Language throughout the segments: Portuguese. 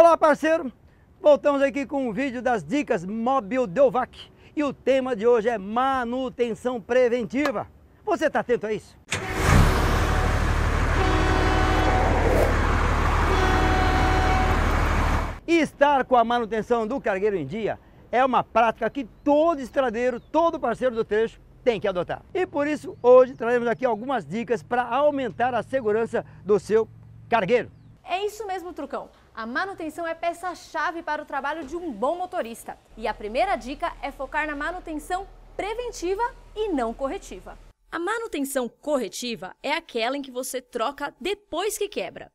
Olá, parceiro! Voltamos aqui com um vídeo das dicas Mobil Delvac. E o tema de hoje é manutenção preventiva. Você está atento a isso? Estar com a manutenção do cargueiro em dia é uma prática que todo estradeiro, todo parceiro do trecho tem que adotar. E por isso, hoje trazemos aqui algumas dicas para aumentar a segurança do seu cargueiro. É isso mesmo, Trucão. A manutenção é peça-chave para o trabalho de um bom motorista. E a primeira dica é focar na manutenção preventiva e não corretiva. A manutenção corretiva é aquela em que você troca depois que quebra.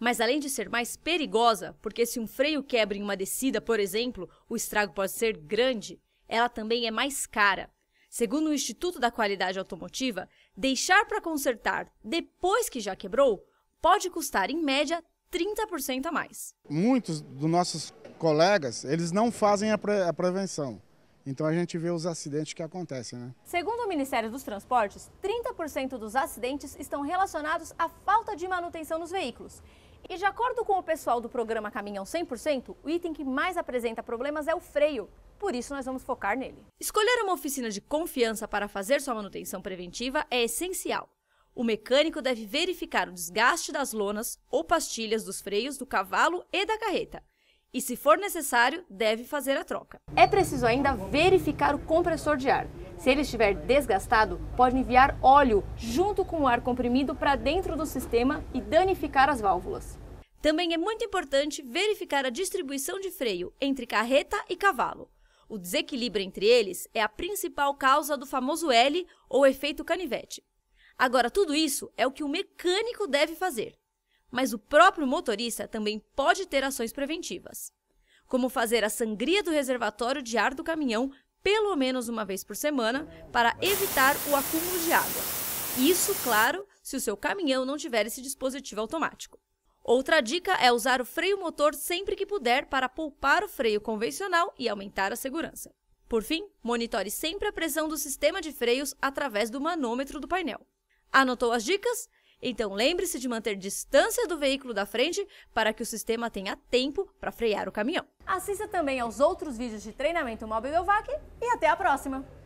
Mas além de ser mais perigosa, porque se um freio quebra em uma descida, por exemplo, o estrago pode ser grande, ela também é mais cara. Segundo o Instituto da Qualidade Automotiva, deixar para consertar depois que já quebrou pode custar, em média, 30% a mais. Muitos dos nossos colegas, eles não fazem a, pre a prevenção. Então a gente vê os acidentes que acontecem, né? Segundo o Ministério dos Transportes, 30% dos acidentes estão relacionados à falta de manutenção nos veículos. E de acordo com o pessoal do programa Caminhão 100%, o item que mais apresenta problemas é o freio. Por isso, nós vamos focar nele. Escolher uma oficina de confiança para fazer sua manutenção preventiva é essencial. O mecânico deve verificar o desgaste das lonas ou pastilhas dos freios do cavalo e da carreta. E se for necessário, deve fazer a troca. É preciso ainda verificar o compressor de ar. Se ele estiver desgastado, pode enviar óleo junto com o ar comprimido para dentro do sistema e danificar as válvulas. Também é muito importante verificar a distribuição de freio entre carreta e cavalo. O desequilíbrio entre eles é a principal causa do famoso L ou efeito canivete. Agora, tudo isso é o que o mecânico deve fazer, mas o próprio motorista também pode ter ações preventivas, como fazer a sangria do reservatório de ar do caminhão pelo menos uma vez por semana para evitar o acúmulo de água. Isso, claro, se o seu caminhão não tiver esse dispositivo automático. Outra dica é usar o freio motor sempre que puder para poupar o freio convencional e aumentar a segurança. Por fim, monitore sempre a pressão do sistema de freios através do manômetro do painel. Anotou as dicas? Então lembre-se de manter distância do veículo da frente para que o sistema tenha tempo para frear o caminhão. Assista também aos outros vídeos de treinamento Mobile Vac e até a próxima!